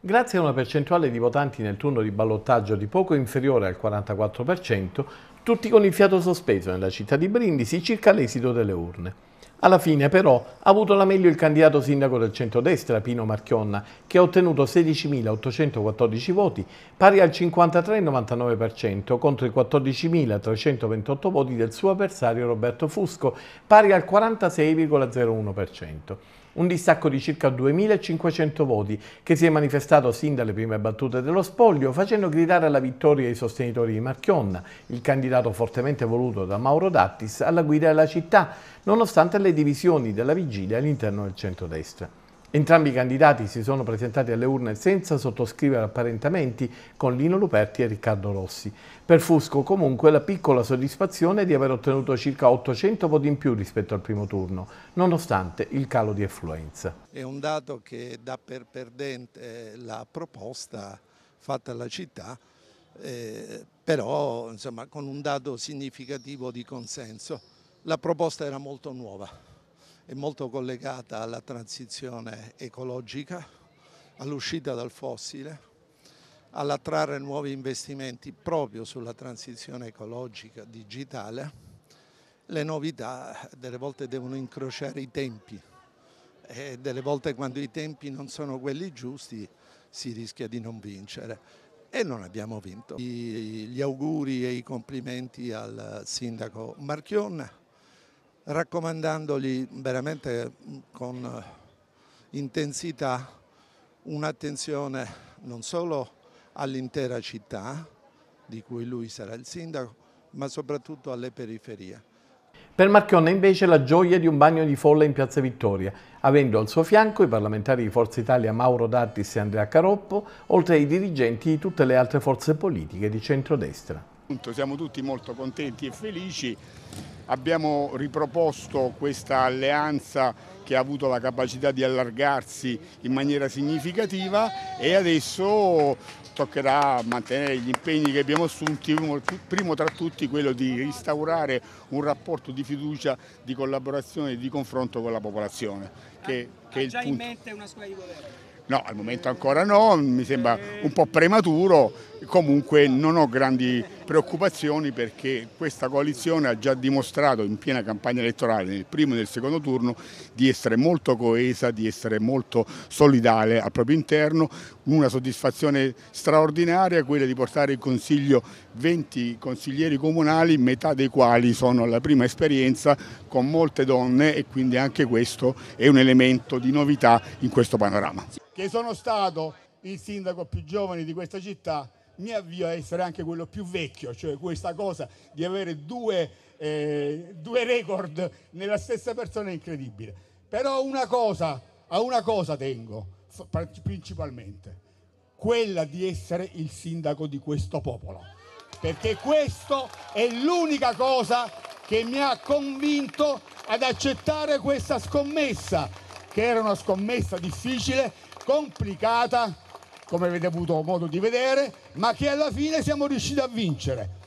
Grazie a una percentuale di votanti nel turno di ballottaggio di poco inferiore al 44%, tutti con il fiato sospeso nella città di Brindisi circa l'esito delle urne. Alla fine però ha avuto la meglio il candidato sindaco del centrodestra Pino Marchionna che ha ottenuto 16.814 voti pari al 53,99% contro i 14.328 voti del suo avversario Roberto Fusco pari al 46,01%. Un distacco di circa 2.500 voti che si è manifestato sin dalle prime battute dello spoglio facendo gridare alla vittoria i sostenitori di Marchionna, il candidato fortemente voluto da Mauro Dattis alla guida della città, nonostante le le divisioni della vigilia all'interno del centrodestra. Entrambi i candidati si sono presentati alle urne senza sottoscrivere apparentamenti con Lino Luperti e Riccardo Rossi. Per Fusco comunque la piccola soddisfazione di aver ottenuto circa 800 voti in più rispetto al primo turno, nonostante il calo di affluenza. È un dato che dà per perdente la proposta fatta alla città, eh, però insomma, con un dato significativo di consenso la proposta era molto nuova e molto collegata alla transizione ecologica, all'uscita dal fossile, all'attrarre nuovi investimenti proprio sulla transizione ecologica digitale. Le novità delle volte devono incrociare i tempi e delle volte quando i tempi non sono quelli giusti si rischia di non vincere e non abbiamo vinto. Gli auguri e i complimenti al sindaco Marchionna raccomandandogli veramente mm, con eh, intensità un'attenzione non solo all'intera città, di cui lui sarà il sindaco, ma soprattutto alle periferie. Per Marchionne invece la gioia di un bagno di folla in Piazza Vittoria, avendo al suo fianco i parlamentari di Forza Italia Mauro Dattis e Andrea Caroppo, oltre ai dirigenti di tutte le altre forze politiche di centrodestra. Siamo tutti molto contenti e felici Abbiamo riproposto questa alleanza che ha avuto la capacità di allargarsi in maniera significativa e adesso toccherà mantenere gli impegni che abbiamo assunti, primo tra tutti quello di instaurare un rapporto di fiducia, di collaborazione e di confronto con la popolazione. Che, ha, che ha già punto... in mente una scuola di governo? No, al momento ancora no, mi sembra eh. un po' prematuro, comunque non ho grandi preoccupazioni perché questa coalizione ha già dimostrato in piena campagna elettorale nel primo e nel secondo turno di essere molto coesa, di essere molto solidale al proprio interno, una soddisfazione straordinaria quella di portare in consiglio 20 consiglieri comunali, metà dei quali sono alla prima esperienza con molte donne e quindi anche questo è un elemento di novità in questo panorama. Che sono stato il sindaco più giovane di questa città mi avvio a essere anche quello più vecchio, cioè questa cosa di avere due, eh, due record nella stessa persona è incredibile. Però una cosa, a una cosa tengo principalmente, quella di essere il sindaco di questo popolo, perché questa è l'unica cosa che mi ha convinto ad accettare questa scommessa, che era una scommessa difficile, complicata come avete avuto modo di vedere, ma che alla fine siamo riusciti a vincere.